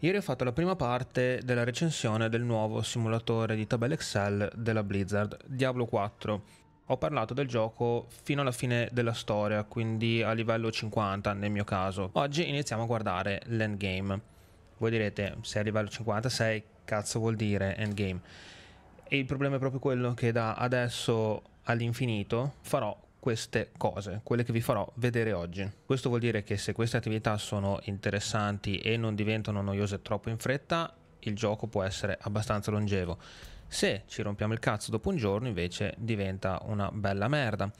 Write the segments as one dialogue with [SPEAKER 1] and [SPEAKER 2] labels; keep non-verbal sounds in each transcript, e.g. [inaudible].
[SPEAKER 1] Ieri ho fatto la prima parte della recensione del nuovo simulatore di tabelle Excel della Blizzard, Diablo 4. Ho parlato del gioco fino alla fine della storia, quindi a livello 50 nel mio caso. Oggi iniziamo a guardare l'endgame. Voi direte, se è a livello 56, cazzo vuol dire endgame? E il problema è proprio quello che da adesso all'infinito farò queste cose, quelle che vi farò vedere oggi. Questo vuol dire che se queste attività sono interessanti e non diventano noiose troppo in fretta, il gioco può essere abbastanza longevo. Se ci rompiamo il cazzo dopo un giorno invece diventa una bella merda.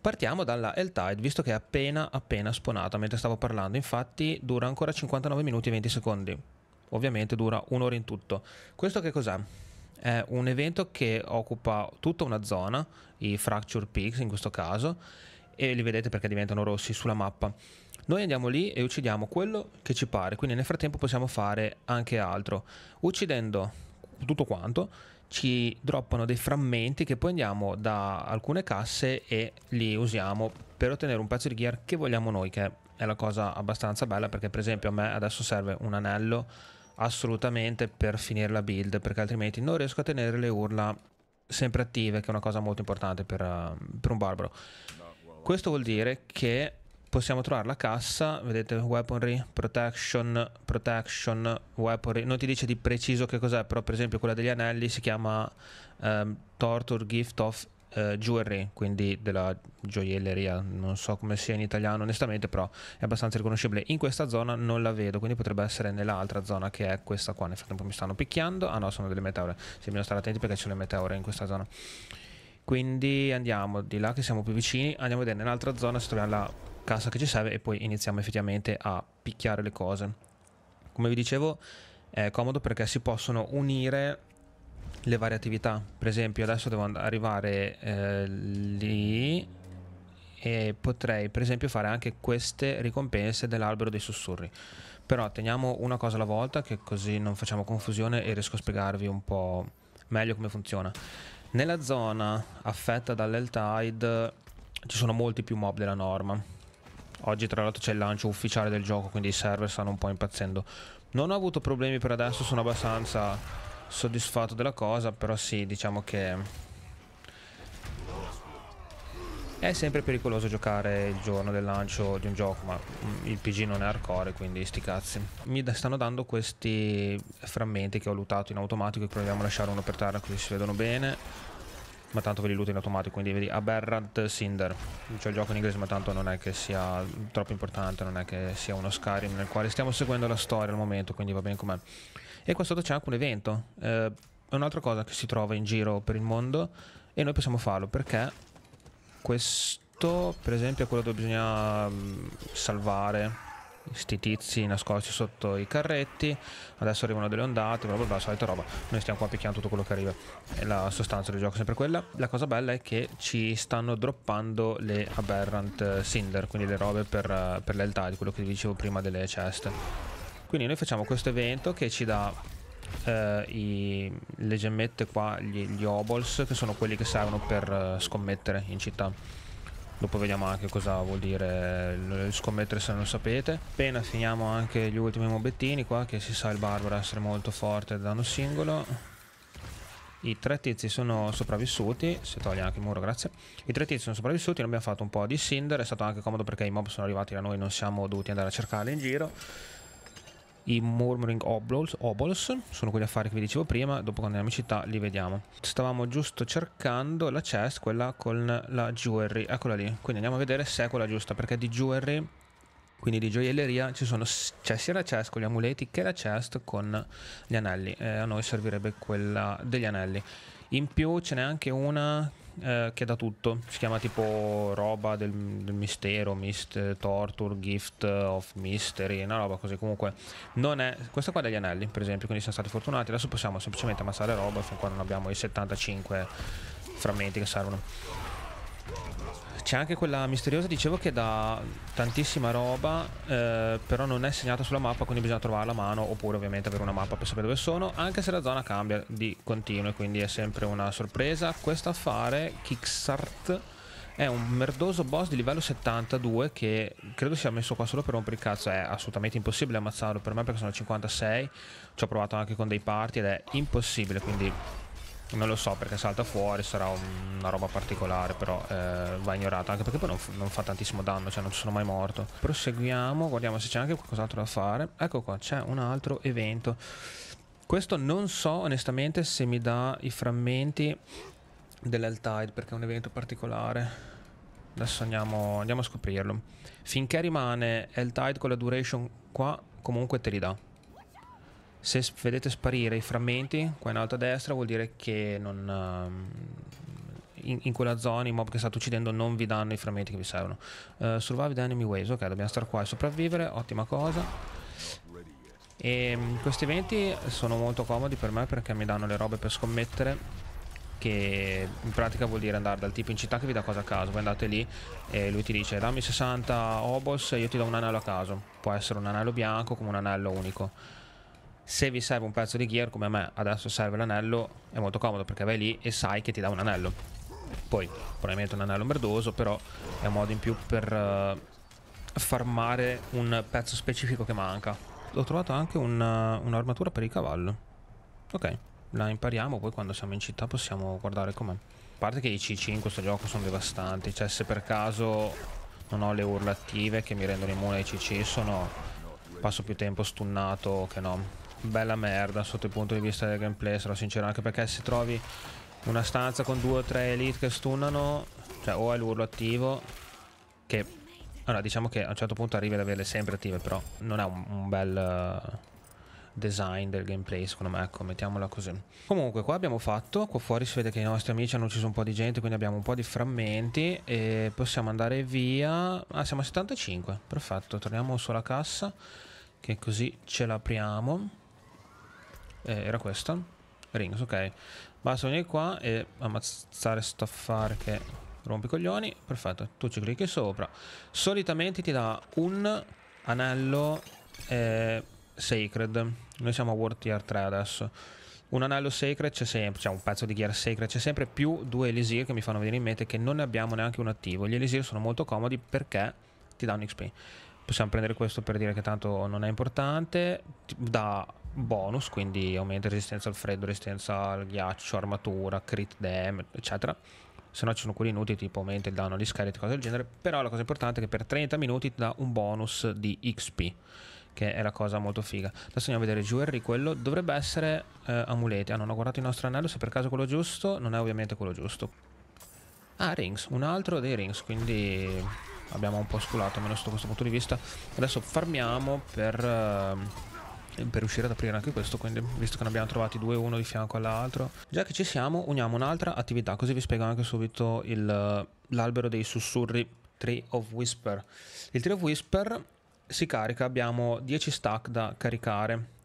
[SPEAKER 1] Partiamo dalla Eltide, visto che è appena appena sponata mentre stavo parlando, infatti dura ancora 59 minuti e 20 secondi. Ovviamente dura un'ora in tutto. Questo che cos'è? è un evento che occupa tutta una zona, i Fracture Peaks in questo caso, e li vedete perché diventano rossi sulla mappa. Noi andiamo lì e uccidiamo quello che ci pare, quindi nel frattempo possiamo fare anche altro. Uccidendo tutto quanto ci droppano dei frammenti che poi andiamo da alcune casse e li usiamo per ottenere un pezzo di gear che vogliamo noi, che è la cosa abbastanza bella perché per esempio a me adesso serve un anello assolutamente per finire la build perché altrimenti non riesco a tenere le urla sempre attive che è una cosa molto importante per, uh, per un barbaro questo vuol dire che possiamo trovare la cassa vedete weaponry protection protection weaponry non ti dice di preciso che cos'è però per esempio quella degli anelli si chiama um, torture gift of eh, jewelry, quindi della gioielleria, non so come sia in italiano onestamente, però è abbastanza riconoscibile. In questa zona non la vedo, quindi potrebbe essere nell'altra zona che è questa qua. Nel frattempo mi stanno picchiando. Ah no, sono delle meteore. Sì, bisogna stare attenti perché ci sono le meteore in questa zona. Quindi andiamo di là che siamo più vicini, andiamo a vedere nell'altra zona se troviamo la cassa che ci serve e poi iniziamo effettivamente a picchiare le cose. Come vi dicevo è comodo perché si possono unire le varie attività. Per esempio, adesso devo arrivare eh, lì e potrei, per esempio, fare anche queste ricompense dell'albero dei sussurri. Però teniamo una cosa alla volta, che così non facciamo confusione e riesco a spiegarvi un po' meglio come funziona. Nella zona affetta dall'Eltide ci sono molti più mob della norma. Oggi, tra l'altro, c'è il lancio ufficiale del gioco, quindi i server stanno un po' impazzendo. Non ho avuto problemi per adesso, sono abbastanza soddisfatto della cosa, però sì, diciamo che... È sempre pericoloso giocare il giorno del lancio di un gioco, ma il PG non è hardcore, quindi sti cazzi. Mi stanno dando questi frammenti che ho lootato in automatico e proviamo a lasciare uno per terra così si vedono bene. Ma tanto ve li luto in automatico, quindi vedi Aberrant Cinder. C'è il gioco in inglese, ma tanto non è che sia troppo importante, non è che sia uno Skyrim nel quale stiamo seguendo la storia al momento, quindi va bene com'è. E qua sotto c'è anche un evento. Eh, è un'altra cosa che si trova in giro per il mondo e noi possiamo farlo perché questo, per esempio, è quello dove bisogna mm, salvare questi tizi nascosti sotto i carretti adesso arrivano delle ondate bla bla bla solita roba noi stiamo qua picchiando tutto quello che arriva e la sostanza del gioco è sempre quella la cosa bella è che ci stanno droppando le aberrant cinder quindi le robe per, eh, per l'eltà di quello che vi dicevo prima delle ceste quindi noi facciamo questo evento che ci dà eh, i, le gemmette qua, gli, gli, obols, che sono quelli che servono per eh, scommettere in città. Dopo vediamo anche cosa vuol dire eh, scommettere se non lo sapete. Appena finiamo anche gli ultimi mobettini qua, che si sa il barbaro essere molto forte da danno singolo. I tre tizi sono sopravvissuti. Si toglie anche il muro, grazie. I tre tizi sono sopravvissuti. Noi abbiamo fatto un po' di cinder. È stato anche comodo perché i mob sono arrivati da noi. Non siamo dovuti andare a cercarli in giro i Murmuring Oblols, Obols, sono quegli affari che vi dicevo prima, dopo quando andiamo in città li vediamo. Stavamo giusto cercando la chest, quella con la jewelry, eccola lì, quindi andiamo a vedere se è quella giusta, perché di jewelry, quindi di gioielleria, ci sono c'è sia la chest con gli amuleti che la chest con gli anelli, eh, a noi servirebbe quella degli anelli. In più ce n'è anche una eh, che dà tutto, si chiama tipo roba del, del mistero, Mist Torture, Gift of Mystery, una roba così comunque non è, questa qua è degli anelli per esempio, quindi siamo stati fortunati, adesso possiamo semplicemente ammazzare roba fin quando non abbiamo i 75 frammenti che servono. C'è anche quella misteriosa, dicevo che dà tantissima roba, eh, però non è segnata sulla mappa, quindi bisogna trovarla a mano, oppure ovviamente avere una mappa per sapere dove sono, anche se la zona cambia di continuo quindi è sempre una sorpresa. Questo affare, Kickstart, è un merdoso boss di livello 72 che credo sia messo qua solo per rompere il cazzo, è assolutamente impossibile ammazzarlo per me perché sono 56, ci ho provato anche con dei party ed è impossibile, quindi non lo so perché salta fuori, sarà un, una roba particolare, però eh, va ignorato, anche perché poi non, non, fa tantissimo danno, cioè non sono mai morto. Proseguiamo, guardiamo se c'è anche qualcos'altro da fare. Ecco qua, c'è un altro evento. Questo non so onestamente se mi dà i frammenti dell'Eltide perché è un evento particolare. Adesso andiamo, andiamo a scoprirlo. Finché rimane Eltide con la duration qua, comunque te li dà. Se vedete sparire i frammenti qua in alto a destra vuol dire che non, ehm, in, in, quella zona i mob che state uccidendo non vi danno i frammenti che vi servono. Uh, survive the enemy ways ok dobbiamo stare qua e sopravvivere, ottima cosa. E ehm, questi eventi sono molto comodi per me perché mi danno le robe per scommettere che in pratica vuol dire andare dal tipo in città che vi dà cosa a caso voi andate lì e lui ti dice dammi 60 obos e io ti do un anello a caso può essere un anello bianco come un anello unico se vi serve un pezzo di gear come a me adesso serve l'anello è molto comodo perché vai lì e sai che ti dà un anello poi probabilmente un anello merdoso però è un modo in più per uh, farmare un pezzo specifico che manca ho trovato anche eh, un'armatura un per il cavallo ok la impariamo poi quando siamo in città possiamo guardare com'è a parte che i CC in questo gioco sono devastanti cioè se per caso non ho le urla attive che mi rendono immune ai CC sono passo più tempo stunnato che no bella merda sotto il punto di vista del gameplay, sarò sincero, anche perché se trovi una stanza con due o tre elite che stunnano, cioè o è l'urlo attivo, che allora diciamo che a un certo punto arrivi ad averle sempre attive, però non è un, un bel eh, design del gameplay secondo me, ecco, mettiamola così. Comunque qua abbiamo fatto, qua fuori si vede che i nostri amici hanno ucciso un po' di gente, quindi abbiamo un po' di frammenti e possiamo andare via. Ah, siamo a 75, perfetto, torniamo sulla cassa che così ce l'apriamo. Eh, era questa? Rings, ok. Basta venire qua e ammazzare sto affare che rompi i coglioni. Perfetto, tu ci clicchi sopra. Solitamente ti dà un anello eh, sacred. Noi siamo a World Tier 3 adesso. Un anello sacred c'è sempre, cioè un pezzo di gear sacred c'è sempre, più due elisir che mi fanno venire in mente che non ne abbiamo neanche un attivo. Gli elisir sono molto comodi perché ti danno XP possiamo prendere questo per dire che tanto non è importante da bonus, quindi aumenta resistenza al freddo, resistenza al ghiaccio, armatura, crit damage, eccetera. Se no ci sono quelli inutili tipo aumenta il danno agli e cose del genere. Però la cosa importante è che per 30 minuti ti dà un bonus di XP, che è la cosa molto figa. Adesso andiamo a vedere Jewelry, quello dovrebbe essere eh, amuleti. Ah, non ho guardato il nostro anello, se per caso è quello giusto, non è ovviamente quello giusto. Ah, rings, un altro dei rings, quindi abbiamo un po' sculato almeno sotto questo punto di vista. Adesso farmiamo per... Eh, per riuscire ad aprire anche questo quindi visto che ne abbiamo trovati due uno di fianco all'altro già che ci siamo uniamo un'altra attività così vi spiego anche subito l'albero dei sussurri Tree of Whisper il Tree of Whisper si carica abbiamo 10 stack da caricare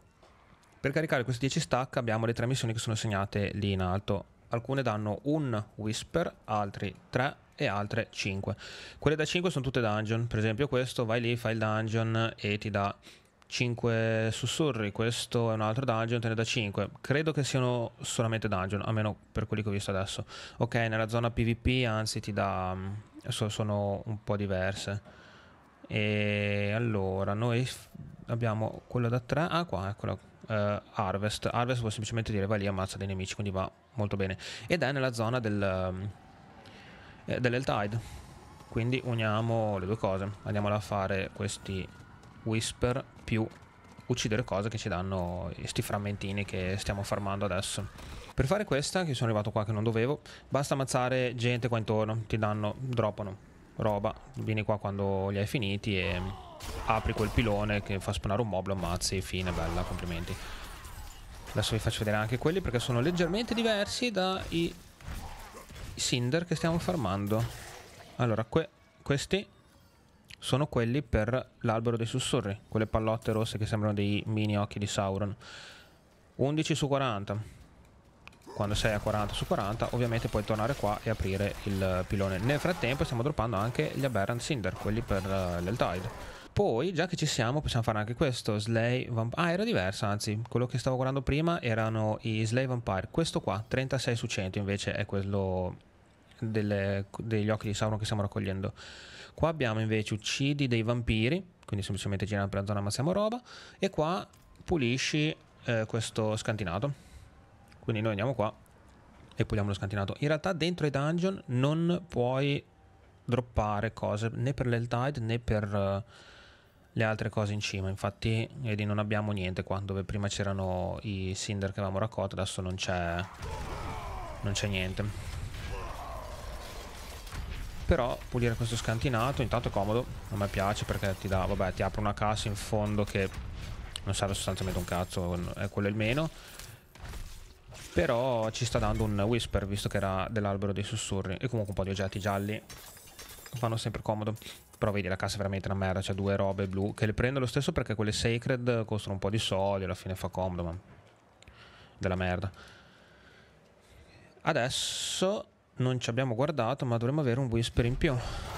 [SPEAKER 1] per caricare questi 10 stack abbiamo le tre missioni che sono segnate lì in alto alcune danno un Whisper altri 3 e altre 5 quelle da 5 sono tutte dungeon per esempio questo vai lì fai il dungeon e ti dà 5 sussurri, questo è un altro dungeon, te ne da 5. Credo che siano solamente dungeon, almeno per quelli che ho visto adesso. Ok, nella zona PvP anzi ti dà... Mm, sono un po' diverse. E allora, noi abbiamo quello da 3, ah qua, eccolo, uh, Harvest. Harvest vuol semplicemente dire vai lì e ammazza dei nemici, quindi va molto bene. Ed è nella zona del, um, mm, eh, dell'Eltide, quindi uniamo le due cose. Andiamola a fare questi whisper più uccidere cose che ci danno questi frammentini che stiamo farmando adesso. Per fare questa, che sono arrivato qua che non dovevo, basta ammazzare gente qua intorno, ti danno, droppano roba, vieni qua quando li hai finiti e apri quel pilone che fa spawnare un mob, lo ammazzi, fine, bella, complimenti. Adesso vi faccio vedere anche quelli perché sono leggermente diversi dai cinder che stiamo farmando. Allora, que questi sono quelli per l'albero dei sussurri, quelle pallotte rosse che sembrano dei mini occhi di Sauron. 11 su 40. Quando sei a 40 su 40 ovviamente puoi tornare qua e aprire il pilone. Nel frattempo stiamo droppando anche gli Aberrant Cinder, quelli per uh, eh, l'Eltide. Poi, già che ci siamo, possiamo fare anche questo, Slay Vampire. Ah, era diversa, anzi, quello che stavo guardando prima erano i Slay Vampire. Questo qua, 36 su 100, invece è quello delle, degli occhi di Sauron che stiamo raccogliendo. Qua abbiamo invece uccidi dei vampiri, quindi semplicemente girando per la zona ma siamo roba, e qua pulisci eh, questo scantinato. Quindi noi andiamo qua e puliamo lo scantinato. In realtà dentro i dungeon non puoi droppare cose né per l'Eltide né per uh, le altre cose in cima. Infatti, vedi, non abbiamo niente qua. Dove prima c'erano i cinder che avevamo raccolto, adesso non c'è. Non c'è niente. Però pulire questo scantinato intanto è comodo, a me piace perché ti dà, vabbè, ti apre una cassa in fondo che non serve sostanzialmente un cazzo, è quello il meno. Però ci sta dando un whisper, visto che era dell'albero dei sussurri. E comunque un po' di oggetti gialli fanno sempre comodo. Però vedi, la cassa è veramente una merda, c'è due robe blu, che le prendo lo stesso perché quelle sacred costano un po' di soldi, alla fine fa comodo, ma... Della merda. Adesso non ci abbiamo guardato ma dovremmo avere un whisper in più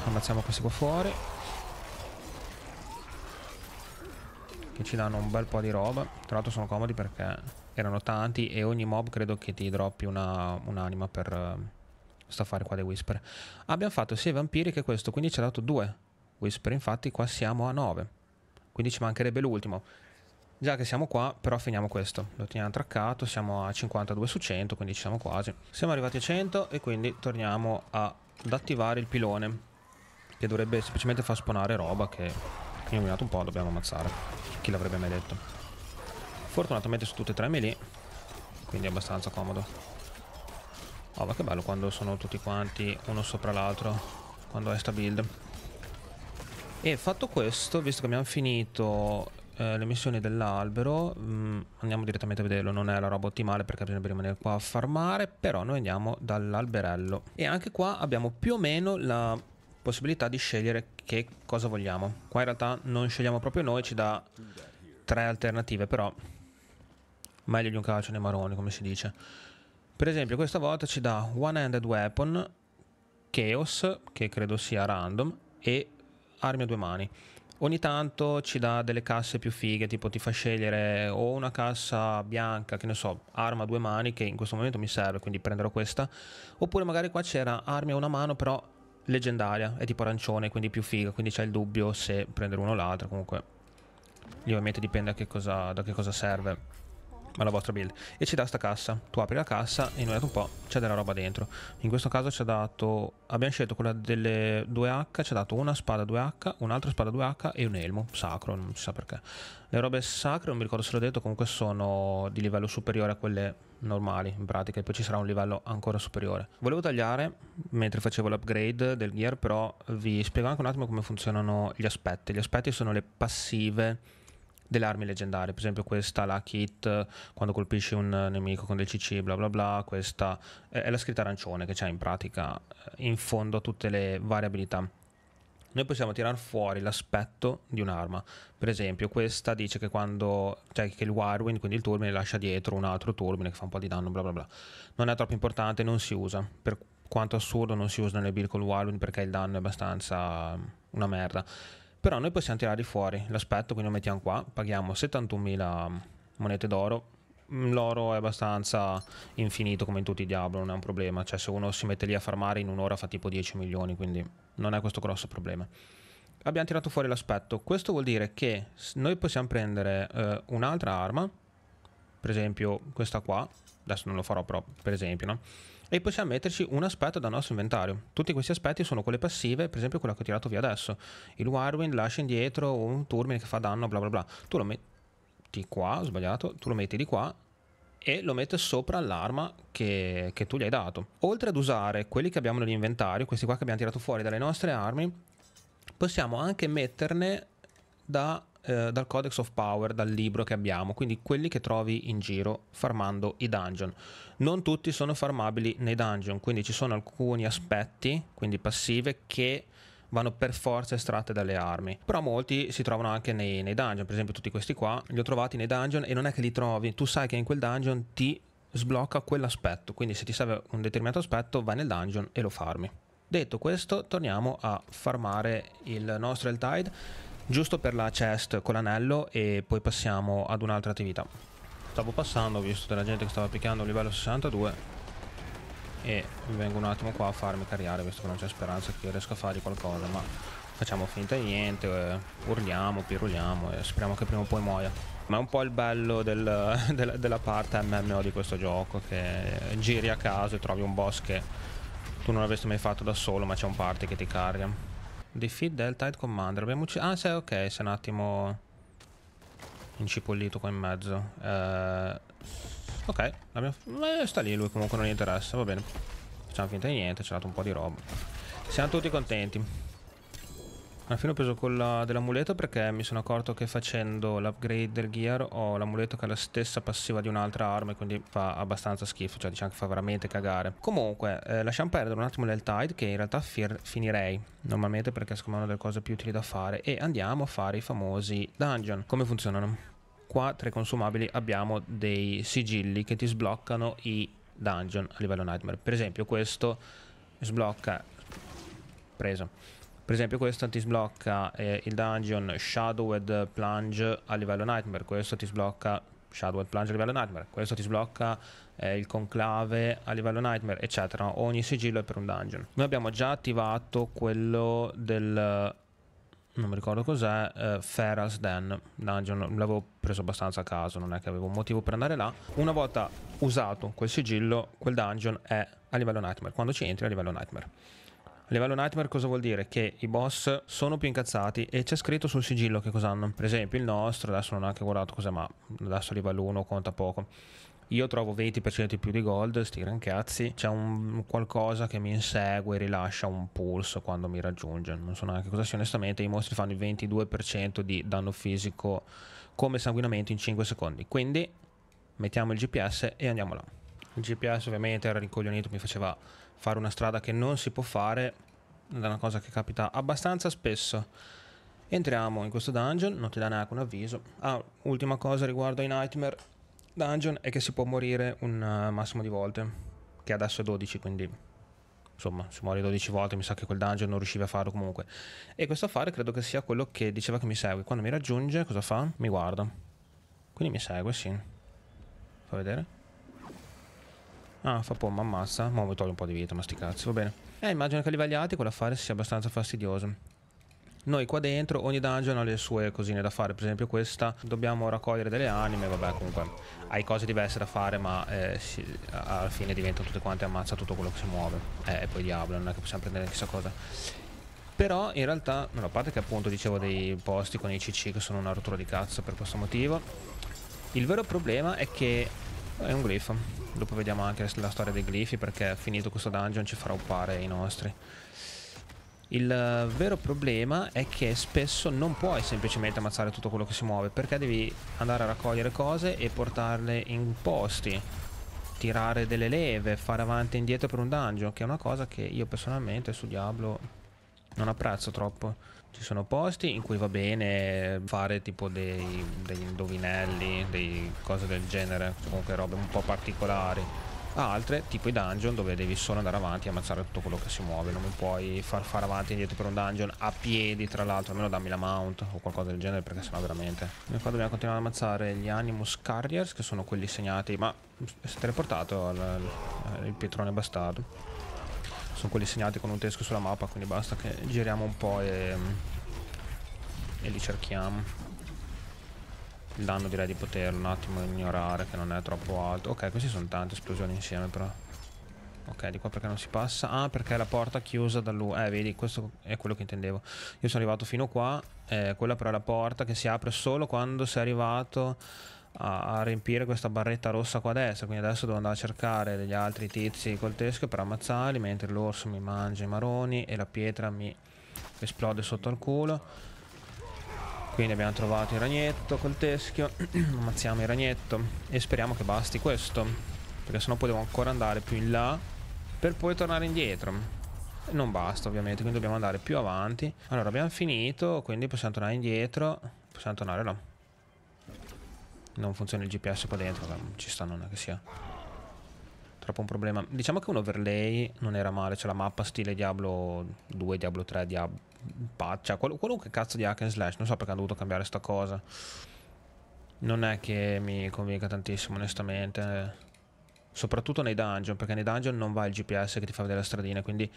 [SPEAKER 1] ammazziamo questi qua fuori che ci danno un bel po' di roba tra l'altro sono comodi perché erano tanti e ogni mob credo che ti droppi un'anima un per uh, eh, sto affare qua dei whisper abbiamo fatto sia i vampiri che questo quindi ci ha dato due whisper infatti qua siamo a 9 quindi ci mancherebbe l'ultimo Già che siamo qua, però finiamo questo. Lo teniamo traccato, siamo a 52 su 100, quindi ci siamo quasi. Siamo arrivati a 100 e quindi torniamo ad attivare il pilone, che dovrebbe semplicemente far spawnare roba che, che mi ha minato un po', dobbiamo ammazzare. Chi l'avrebbe mai detto? Fortunatamente su tutte e tre melee, quindi è abbastanza comodo. Oh, ma che bello quando sono tutti quanti uno sopra l'altro, quando è sta build. E fatto questo, visto che abbiamo finito eh, le missioni dell'albero mh, mm, andiamo direttamente a vederlo non è la roba ottimale perché bisogna rimanere qua a farmare però noi andiamo dall'alberello e anche qua abbiamo più o meno la possibilità di scegliere che cosa vogliamo qua in realtà non scegliamo proprio noi ci dà tre alternative però meglio di un calcio nei maroni come si dice per esempio questa volta ci dà one handed weapon chaos che credo sia random e armi a due mani ogni tanto ci dà delle casse più fighe, tipo ti fa scegliere o una cassa bianca, che ne so, arma a due mani, che in questo momento mi serve, quindi prenderò questa, oppure magari qua c'era armi a una mano, però leggendaria, è tipo arancione, quindi più figa, quindi c'è il dubbio se prendere uno o l'altro, comunque lì ovviamente dipende che cosa, da che cosa serve ma la vostra build e ci dà sta cassa tu apri la cassa e indovinate un po' c'è della roba dentro in questo caso ci ha dato abbiamo scelto quella delle 2H ci ha dato una spada 2H un'altra spada 2H e un elmo sacro non si sa perché le robe sacre non mi ricordo se l'ho detto comunque sono di livello superiore a quelle normali in pratica e poi ci sarà un livello ancora superiore volevo tagliare mentre facevo l'upgrade del gear però vi spiego anche un attimo come funzionano gli aspetti gli aspetti sono le passive delle armi leggendarie, per esempio questa la kit quando colpisci un nemico con del CC bla bla bla, questa è la scritta arancione che c'è in pratica eh, in fondo a tutte le varie abilità. Noi possiamo tirar fuori l'aspetto di un'arma, per esempio questa dice che quando cioè che il Wirewind, quindi il turbine, lascia dietro un altro turbine che fa un po' di danno bla bla bla. Non è troppo importante, non si usa, per quanto assurdo non si usa nelle build con il Wirewind perché il danno è abbastanza una merda però noi possiamo tirare fuori l'aspetto, quindi lo mettiamo qua, paghiamo 71.000 monete d'oro, mm, l'oro è abbastanza infinito come in tutti i Diablo, non è un problema, cioè se uno si mette lì a farmare in un'ora fa tipo 10 milioni, quindi non è questo grosso problema. Abbiamo tirato fuori l'aspetto, questo vuol dire che noi possiamo prendere eh, un'altra arma, per esempio questa qua, adesso non lo farò però per esempio, no? e possiamo metterci un aspetto dal nostro inventario. Tutti questi aspetti sono quelle passive, per esempio quella che ho tirato via adesso. Il Warwind lascia indietro un Turmine che fa danno, bla bla bla. Tu lo metti qua, ho sbagliato, tu lo metti di qua e lo metti sopra l'arma che, che tu gli hai dato. Oltre ad usare quelli che abbiamo nell'inventario, questi qua che abbiamo tirato fuori dalle nostre armi, possiamo anche metterne da eh, dal Codex of Power, dal libro che abbiamo, quindi quelli che trovi in giro farmando i dungeon. Non tutti sono farmabili nei dungeon, quindi ci sono alcuni aspetti, quindi passive, che vanno per forza estratte dalle armi. Però molti si trovano anche nei, nei, dungeon, per esempio tutti questi qua, li ho trovati nei dungeon e non è che li trovi, tu sai che in quel dungeon ti sblocca quell'aspetto, quindi se ti serve un determinato aspetto vai nel dungeon e lo farmi. Detto questo, torniamo a farmare il nostro Eltide giusto per la chest con l'anello e poi passiamo ad un'altra attività. Stavo passando, ho visto della gente che stava picchiando a livello 62 e vengo un attimo qua a farmi carriare visto che non c'è speranza che io riesca a fare qualcosa ma facciamo finta di niente eh, urliamo, piruliamo e speriamo che prima o poi muoia ma è un po' il bello del, [laughs] del, della parte MMO di questo gioco che giri a caso e trovi un boss che tu non avresti mai fatto da solo ma c'è un party che ti carica Defeat Tide Commander. Abbiamo ucciso... Ah, sì, ok, sei un attimo... Incipollito qua in mezzo. Eh... Ok, abbiamo... eh, sta lì lui, comunque non gli interessa, va bene. Facciamo finta di niente, c'è dato un po' di roba. Siamo tutti contenti. Alla fine ho preso quella dell'amuleto perché mi sono accorto che facendo l'upgrade del gear ho l'amuleto che ha la stessa passiva di un'altra arma e quindi fa abbastanza schifo, cioè diciamo che fa veramente cagare. Comunque, eh, lasciamo perdere un attimo l'Eltide che in realtà finirei normalmente perché secondo me è una delle cose più utili da fare e andiamo a fare i famosi dungeon. Come funzionano? Qua tra i consumabili abbiamo dei sigilli che ti sbloccano i dungeon a livello nightmare. Per esempio questo sblocca... preso per esempio questo ti sblocca eh, il dungeon Shadowed Plunge a livello Nightmare, questo ti sblocca Shadowed Plunge a livello Nightmare, questo ti sblocca eh, il conclave a livello Nightmare, eccetera. Ogni sigillo è per un dungeon. Noi abbiamo già attivato quello del... Non mi ricordo cos'è, eh, Feras Den, dungeon, l'avevo preso abbastanza a caso, non è che avevo un motivo per andare là. Una volta usato quel sigillo, quel dungeon è a livello Nightmare, quando ci entri a livello Nightmare. A livello Nightmare cosa vuol dire? Che i boss sono più incazzati e c'è scritto sul sigillo che cosa hanno. Per esempio il nostro, adesso non ho neanche guardato cos'è, ma adesso a livello 1 conta poco. Io trovo 20% in più di gold, sti gran cazzi. C'è un qualcosa che mi insegue e rilascia un pulso quando mi raggiunge. Non so neanche cosa sia onestamente. I mostri fanno il 22% di danno fisico come sanguinamento in 5 secondi. Quindi mettiamo il GPS e andiamo là. Il GPS ovviamente era rincoglionito, mi faceva fare una strada che non si può fare è una cosa che capita abbastanza spesso. Entriamo in questo dungeon, non ti dà neanche un avviso. Ah, ultima cosa riguardo ai Nightmare Dungeon è che si può morire un eh, massimo di volte, che adesso è 12, quindi insomma, si muore 12 volte, mi sa che quel dungeon non riuscivi a farlo comunque. E questo affare credo che sia quello che diceva che mi segue. Quando mi raggiunge, cosa fa? Mi guarda. Quindi mi segue, sì. Fa vedere. Ah, fa pomma, ammazza. Ma mi toglie un po' di vita, ma sti cazzo, va bene. Eh, immagino che a livelli alti quell'affare sia abbastanza fastidioso. Noi qua dentro ogni dungeon ha le sue cosine da fare, per esempio questa dobbiamo raccogliere delle anime, vabbè comunque hai cose diverse da fare ma eh, si, alla fine diventano tutte quante ammazza tutto quello che si muove. Eh, e poi diavolo, non è che possiamo prendere chissà cosa. Però in realtà, no, a parte che appunto dicevo dei posti con i CC che sono una rottura di cazzo per questo motivo, il vero problema è che è un glifo. Dopo vediamo anche la storia dei glifi perché finito questo dungeon ci farà uppare i nostri. Il eh, vero problema è che spesso non puoi semplicemente ammazzare tutto quello che si muove perché devi andare a raccogliere cose e portarle in posti, tirare delle leve, fare avanti e indietro per un dungeon, che è una cosa che io personalmente su Diablo non apprezzo troppo. Ci sono posti in cui va bene fare tipo dei, degli indovinelli, dei cose del genere, comunque robe un po' particolari. Altre, tipo i dungeon, dove devi solo andare avanti e ammazzare tutto quello che si muove. Non mi puoi far fare avanti e indietro per un dungeon a piedi, tra l'altro. Almeno dammi la mount o qualcosa del genere, perché sennò veramente. E qua dobbiamo continuare ad ammazzare gli Animus Carriers, che sono quelli segnati. Ma si è teleportato al, il pietrone bastardo sono quelli segnati con un tesco sulla mappa quindi basta che giriamo un po' e, e li cerchiamo il danno direi di poterlo un attimo ignorare che non è troppo alto ok questi sono tante esplosioni insieme però ok di qua perché non si passa ah perché è la porta chiusa da lui eh vedi questo è quello che intendevo io sono arrivato fino qua eh, quella però è la porta che si apre solo quando sei arrivato a, a, riempire questa barretta rossa qua a destra quindi adesso devo andare a cercare degli altri tizi col teschio per ammazzarli mentre l'orso mi mangia i maroni e la pietra mi esplode sotto al culo quindi abbiamo trovato il ragnetto col teschio [clears throat] ammazziamo il ragnetto e speriamo che basti questo perché sennò potevo ancora andare più in là per poi tornare indietro non basta ovviamente quindi dobbiamo andare più avanti allora abbiamo finito quindi possiamo tornare indietro possiamo tornare là non funziona il GPS qua dentro, vabbè, ci sta, non è che sia troppo un problema. Diciamo che un overlay non era male, c'è la mappa stile Diablo 2, Diablo 3, Diablo... Cioè, qualunque cazzo di hack and slash, non so perché hanno dovuto cambiare sta cosa. Non è che mi convinca tantissimo, onestamente. Soprattutto nei dungeon, perché nei dungeon non va il GPS che ti fa vedere la stradina, quindi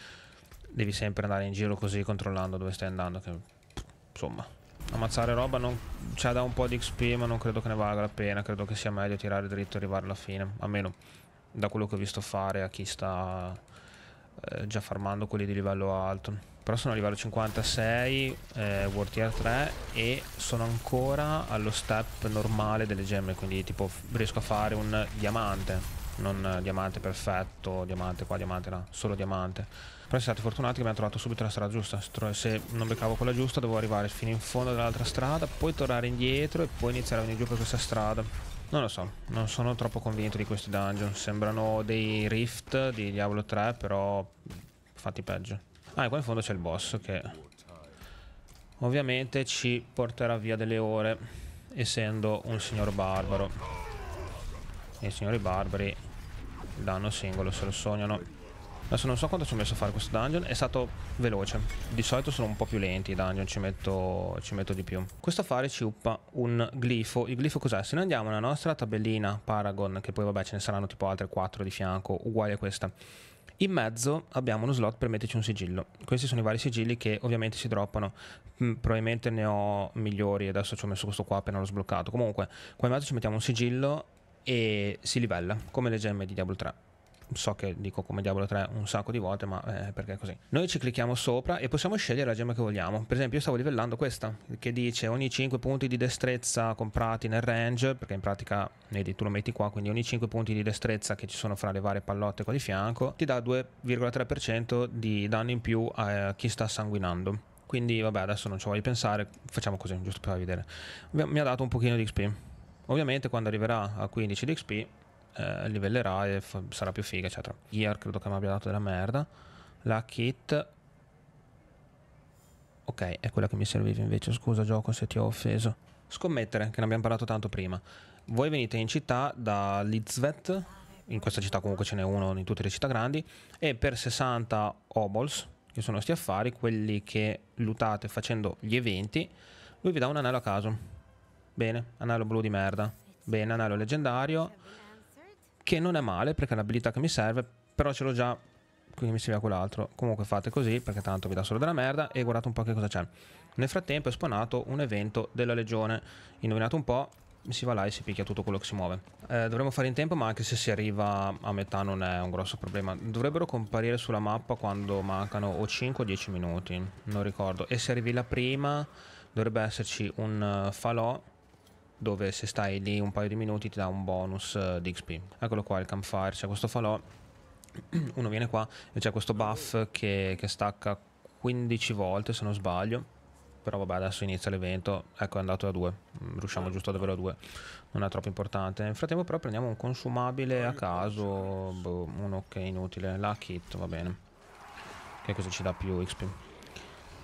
[SPEAKER 1] devi sempre andare in giro così controllando dove stai andando, che, insomma... Ammazzare roba non... Cioè da un po' di XP ma non credo che ne valga la pena Credo che sia meglio tirare dritto e arrivare alla fine Almeno da quello che ho visto fare a chi sta eh, già farmando quelli di livello alto Però sono a livello 56 eh, World Tier 3 E sono ancora allo step normale delle gemme Quindi tipo riesco a fare un diamante Non diamante perfetto Diamante qua, diamante là Solo diamante però siete stati fortunati che abbiamo trovato subito la strada giusta. Se non beccavo quella giusta dovevo arrivare fino in fondo dell'altra strada, poi tornare indietro e poi iniziare a venire giù per questa strada. Non lo so, non sono troppo convinto di questi dungeon. Sembrano dei rift di Diablo 3, però fatti peggio. Ah, e qua in fondo c'è il boss che ovviamente ci porterà via delle ore, essendo un signor barbaro. E i signori barbari danno singolo se lo sognano. Adesso non so quanto ci ho messo a fare questo dungeon, è stato veloce. Di solito sono un po' più lenti i dungeon, ci metto, ci metto di più. Questo affare ci uppa un glifo. Il glifo cos'è? Se noi andiamo nella nostra tabellina Paragon, che poi vabbè ce ne saranno tipo altre 4 di fianco, uguali a questa. In mezzo abbiamo uno slot per metterci un sigillo. Questi sono i vari sigilli che ovviamente si droppano. Mm, probabilmente ne ho migliori. Adesso ci ho messo questo qua appena l'ho sbloccato. Comunque, qua in mezzo ci mettiamo un sigillo e si livella come le gemme di Diablo 3 so che dico come diavolo 3 un sacco di volte, ma eh, perché è così. Noi ci clicchiamo sopra e possiamo scegliere la gemma che vogliamo. Per esempio, io stavo livellando questa, che dice ogni 5 punti di destrezza comprati nel range, perché in pratica vedi, tu lo metti qua, quindi ogni 5 punti di destrezza che ci sono fra le varie pallotte qua di fianco, ti dà 2,3% di danno in più a eh, chi sta sanguinando. Quindi vabbè, adesso non ci voglio pensare, facciamo così, giusto per vedere. Mi ha dato un pochino di XP. Ovviamente quando arriverà a 15 di XP eh, livellerà e f- sarà più figa, eccetera. Gear credo che mi abbia dato della merda. La kit... Ok, è quella che mi serviva invece, scusa gioco se ti ho offeso. Scommettere, che ne abbiamo parlato tanto prima. Voi venite in città da Lizvet, in questa città comunque ce n'è uno in tutte le città grandi, e per 60 obols, che sono questi affari, quelli che lutate facendo gli eventi, lui vi dà un anello a caso. Bene, anello blu di merda. Bene, anello leggendario che non è male perché è un'abilità che mi serve, però ce l'ho già, quindi mi serviva quell'altro. Comunque fate così perché tanto vi dà solo della merda e guardate un po' che cosa c'è. Nel frattempo è spawnato un evento della legione, indovinate un po', si va là e si picchia tutto quello che si muove. Eh, dovremmo fare in tempo, ma anche se si arriva a metà non è un grosso problema. Dovrebbero comparire sulla mappa quando mancano o 5 o 10 minuti, non ricordo. E se arrivi la prima dovrebbe esserci un eh, falò dove se stai lì un paio di minuti ti dà un bonus eh, di XP. Eccolo qua il campfire, c'è questo falò, [clears throat] uno viene qua e c'è questo buff che, che stacca 15 volte se non sbaglio però vabbè adesso inizia l'evento ecco è andato a 2 mm, riusciamo giusto ad averlo a 2 non è troppo importante nel frattempo però prendiamo un consumabile a caso boh, uno che è inutile la kit va bene che così ci dà più XP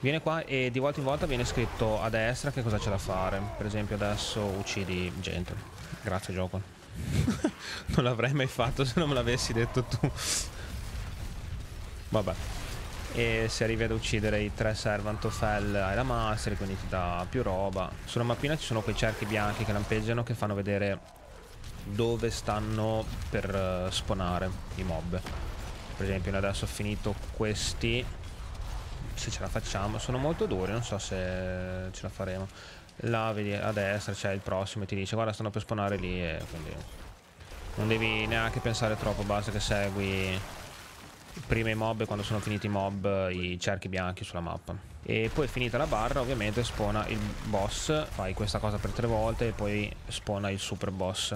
[SPEAKER 1] Viene qua e di volta in volta viene scritto a destra che cosa c'è da fare. Per esempio adesso uccidi gente. Grazie gioco. [laughs] non l'avrei mai fatto se non me l'avessi detto tu. Vabbè. E se arrivi ad uccidere i tre Servant of Hell hai la Master, quindi ti dà più roba. Sulla mappina ci sono quei cerchi bianchi che lampeggiano che fanno vedere dove stanno per eh, spawnare i mob. Per esempio adesso ho finito questi se ce la facciamo sono molto duri non so se ce la faremo là vedi a destra c'è il prossimo e ti dice guarda stanno per spawnare lì e quindi non devi neanche pensare troppo basta che segui prima i mob e quando sono finiti i mob i cerchi bianchi sulla mappa e poi finita la barra ovviamente spona il boss fai questa cosa per tre volte e poi spona il super boss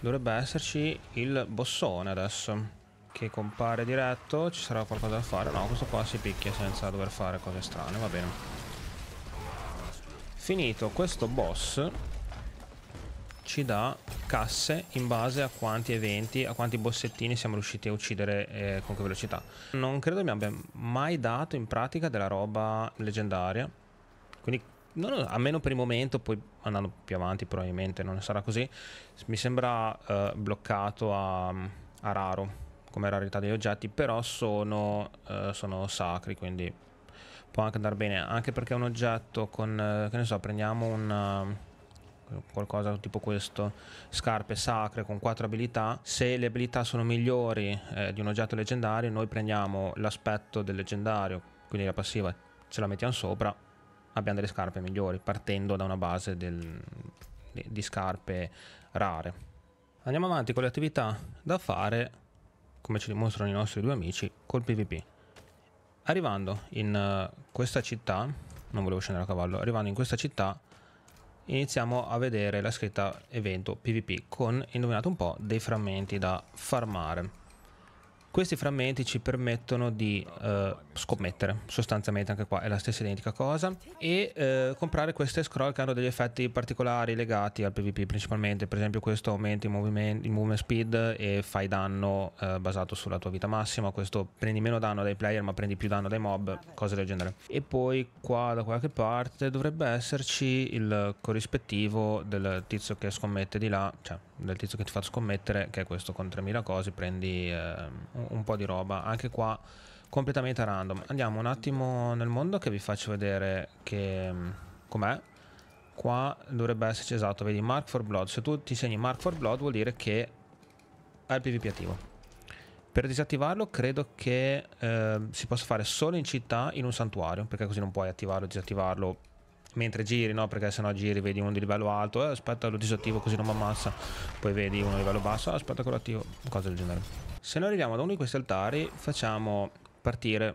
[SPEAKER 1] dovrebbe esserci il bossone adesso che compare diretto ci sarà qualcosa da fare no questo qua si picchia senza dover fare cose strane va bene finito questo boss ci dà casse in base a quanti eventi, a quanti bossettini siamo riusciti a uccidere eh, con che velocità. Non credo mi abbia mai dato in pratica della roba leggendaria, quindi non, almeno per il momento, poi andando più avanti probabilmente non sarà così, mi sembra eh, bloccato a, a raro come rarità degli oggetti, però sono, eh, sono sacri, quindi può anche andare bene, anche perché un oggetto con, eh, che ne so, prendiamo un eh, qualcosa tipo questo, scarpe sacre con quattro abilità, se le abilità sono migliori eh, di un oggetto leggendario noi prendiamo l'aspetto del leggendario, quindi la passiva ce la mettiamo sopra, abbiamo delle scarpe migliori partendo da una base del, di, di scarpe rare. Andiamo avanti con le attività da fare come ci dimostrano i nostri due amici, col PvP. Arrivando in eh, questa città, non volevo scendere a cavallo, arrivando in questa città iniziamo a vedere la scritta evento PvP con, indovinate un po', dei frammenti da farmare. Questi frammenti ci permettono di eh, scommettere, sostanzialmente anche qua è la stessa identica cosa, e eh, comprare queste scroll che hanno degli effetti particolari legati al PvP principalmente, per esempio questo aumenta il movement, il movement speed e fai danno eh, basato sulla tua vita massima, questo prendi meno danno dai player ma prendi più danno dai mob, cose del genere. E poi qua da qualche parte dovrebbe esserci il corrispettivo del tizio che scommette di là, cioè del tizio che ti fa scommettere, che è questo con 3000 cose, prendi eh, un po' di roba, anche qua completamente random. Andiamo un attimo nel mondo che vi faccio vedere che ehm, com'è. Qua dovrebbe esserci esatto, vedi Mark for Blood. Se tu ti segni Mark for Blood vuol dire che è il PvP attivo. Per disattivarlo credo che eh, si possa fare solo in città in un santuario, perché così non puoi attivarlo o disattivarlo mentre giri, no? Perché sennò giri, vedi uno di livello alto, eh, aspetta lo disattivo così non mi ammazza. Poi vedi uno di livello basso, eh, aspetta quello attivo, cose del genere. Se noi arriviamo da uno di questi altari, facciamo partire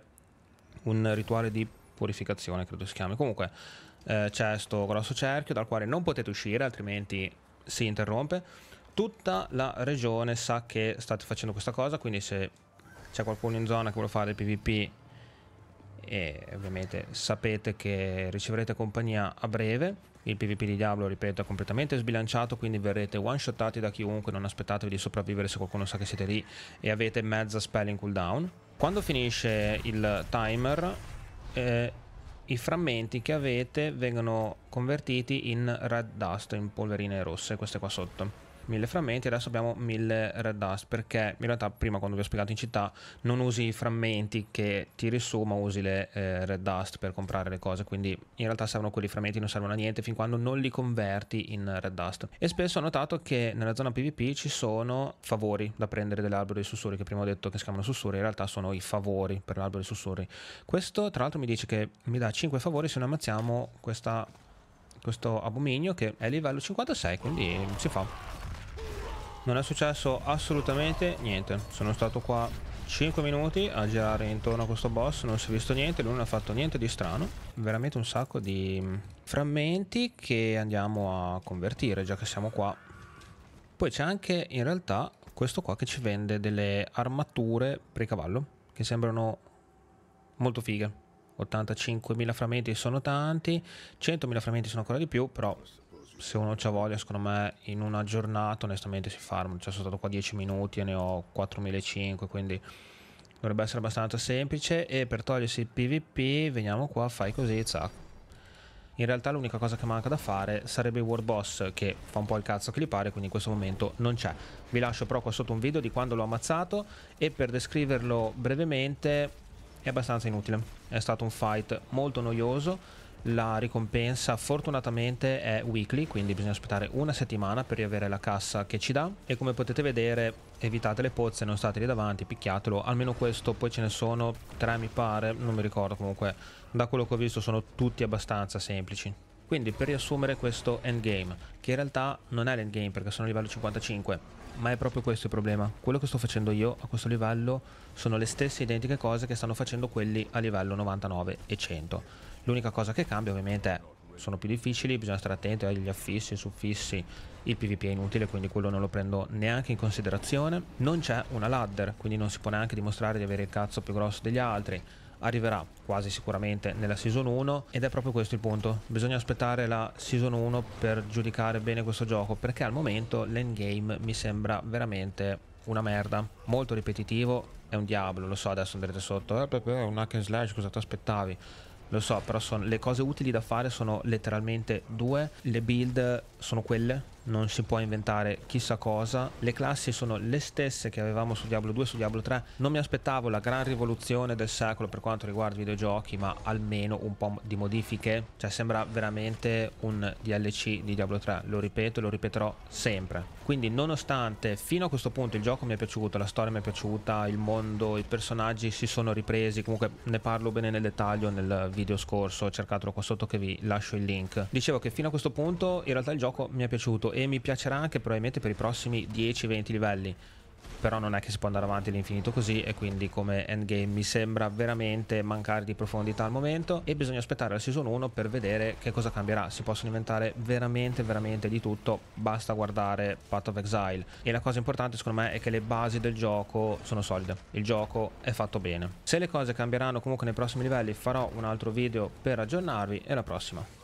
[SPEAKER 1] un rituale di purificazione, credo si chiami. Comunque eh, c'è questo grosso cerchio dal quale non potete uscire, altrimenti si interrompe. Tutta la regione sa che state facendo questa cosa, quindi se c'è qualcuno in zona che vuole fare il PvP e ovviamente sapete che riceverete compagnia a breve. Il PvP di Diablo, ripeto, è completamente sbilanciato, quindi verrete one shotati da chiunque, non aspettatevi di sopravvivere se qualcuno sa che siete lì e avete mezza spell in cooldown. Quando finisce il timer, eh, i frammenti che avete vengono convertiti in red dust, in polverine rosse, queste qua sotto. 1000 frammenti, adesso abbiamo 1000 red dust, perché in realtà prima quando vi ho spiegato in città non usi i frammenti che tiri su, ma usi le eh, red dust per comprare le cose, quindi in realtà servono quelli frammenti, non servono a niente fin quando non li converti in red dust. E spesso ho notato che nella zona PvP ci sono favori da prendere dell'albero dei sussuri, che prima ho detto che si chiamano sussuri, in realtà sono i favori per l'albero dei sussuri. Questo tra l'altro mi dice che mi dà 5 favori se non ammazziamo questa questo abominio che è livello 56 quindi si fa non è successo assolutamente niente sono stato qua 5 minuti a girare intorno a questo boss non si è visto niente lui non ha fatto niente di strano veramente un sacco di frammenti che andiamo a convertire già che siamo qua poi c'è anche in realtà questo qua che ci vende delle armature per cavallo che sembrano molto fighe 85.000 frammenti sono tanti 100.000 frammenti sono ancora di più però se uno c'ha voglia, secondo me, in una giornata onestamente si farma. Cioè, sono stato qua 10 minuti e ne ho 4.500, quindi dovrebbe essere abbastanza semplice. E per togliersi il PvP, veniamo qua, fai così, zac. In realtà l'unica cosa che manca da fare sarebbe il World Boss, che fa un po' il cazzo che gli pare, quindi in questo momento non c'è. Vi lascio però qua sotto un video di quando l'ho ammazzato e per descriverlo brevemente è abbastanza inutile. È stato un fight molto noioso la ricompensa fortunatamente è weekly, quindi bisogna aspettare una settimana per riavere la cassa che ci dà e come potete vedere evitate le pozze, non state lì davanti, picchiatelo, almeno questo, poi ce ne sono tre mi pare, non mi ricordo comunque, da quello che ho visto sono tutti abbastanza semplici. Quindi per riassumere questo endgame, che in realtà non è l'endgame perché sono a livello 55, ma è proprio questo il problema. Quello che sto facendo io a questo livello sono le stesse identiche cose che stanno facendo quelli a livello 99 e 100 L'unica cosa che cambia ovviamente sono più difficili, bisogna stare attenti agli affissi, suffissi, il PvP è inutile quindi quello non lo prendo neanche in considerazione. Non c'è una ladder, quindi non si può neanche dimostrare di avere il cazzo più grosso degli altri, arriverà quasi sicuramente nella season 1 ed è proprio questo il punto bisogna aspettare la season 1 per giudicare bene questo gioco perché al momento l'endgame mi sembra veramente una merda molto ripetitivo è un diavolo lo so adesso andrete sotto eh, è un hack and slash cosa ti aspettavi lo so, però sono, le cose utili da fare sono letteralmente due. Le build sono quelle non si può inventare chissà cosa. Le classi sono le stesse che avevamo su Diablo 2 e su Diablo 3. Non mi aspettavo la gran rivoluzione del secolo per quanto riguarda i videogiochi, ma almeno un po' di modifiche. Cioè sembra veramente un DLC di Diablo 3, lo ripeto e lo ripeterò sempre. Quindi nonostante fino a questo punto il gioco mi è piaciuto, la storia mi è piaciuta, il mondo, i personaggi si sono ripresi, comunque ne parlo bene nel dettaglio nel video scorso, cercatelo qua sotto che vi lascio il link. Dicevo che fino a questo punto in realtà il gioco mi è piaciuto e mi piacerà anche probabilmente per i prossimi 10-20 livelli però non è che si può andare avanti all'infinito così e quindi come endgame mi sembra veramente mancare di profondità al momento e bisogna aspettare la season 1 per vedere che cosa cambierà si possono inventare veramente veramente di tutto basta guardare Path of Exile e la cosa importante secondo me è che le basi del gioco sono solide il gioco è fatto bene se le cose cambieranno comunque nei prossimi livelli farò un altro video per aggiornarvi e alla prossima